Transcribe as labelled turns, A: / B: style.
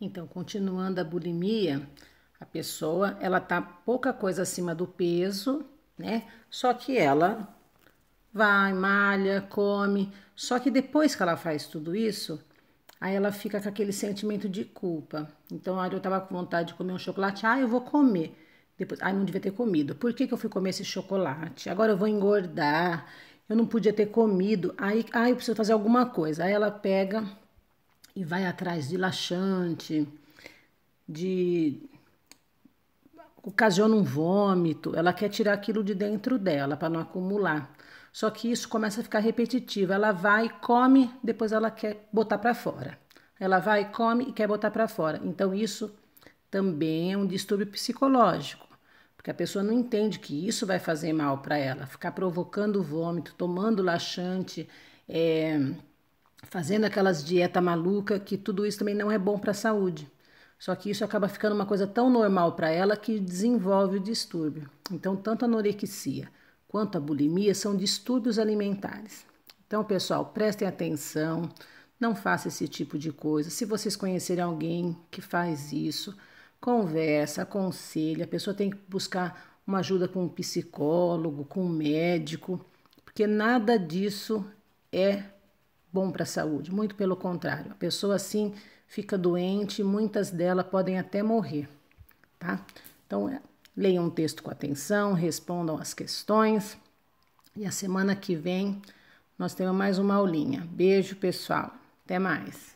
A: Então, continuando a bulimia, a pessoa ela tá pouca coisa acima do peso, né? Só que ela vai, malha, come, só que depois que ela faz tudo isso, aí ela fica com aquele sentimento de culpa. Então, ah, eu tava com vontade de comer um chocolate, ah, eu vou comer. Depois, ah, não devia ter comido. Por que, que eu fui comer esse chocolate? Agora eu vou engordar. Eu não podia ter comido. Aí, ah, eu preciso fazer alguma coisa. Aí ela pega e vai atrás de laxante, de ocasiona um vômito, ela quer tirar aquilo de dentro dela para não acumular. Só que isso começa a ficar repetitivo. Ela vai, come, depois ela quer botar para fora. Ela vai, come e quer botar para fora. Então isso também é um distúrbio psicológico, porque a pessoa não entende que isso vai fazer mal para ela, ficar provocando vômito, tomando laxante, é, fazendo aquelas dieta maluca, que tudo isso também não é bom para a saúde. Só que isso acaba ficando uma coisa tão normal para ela que desenvolve o distúrbio. Então, tanto a anorexia quanto a bulimia são distúrbios alimentares. Então, pessoal, prestem atenção, não faça esse tipo de coisa. Se vocês conhecerem alguém que faz isso, conversa, aconselha. A pessoa tem que buscar uma ajuda com um psicólogo, com um médico, porque nada disso é bom para a saúde, muito pelo contrário. A pessoa assim fica doente, muitas delas podem até morrer, tá? Então, é, leiam o texto com atenção, respondam as questões. E a semana que vem nós temos mais uma aulinha. Beijo, pessoal. Até mais.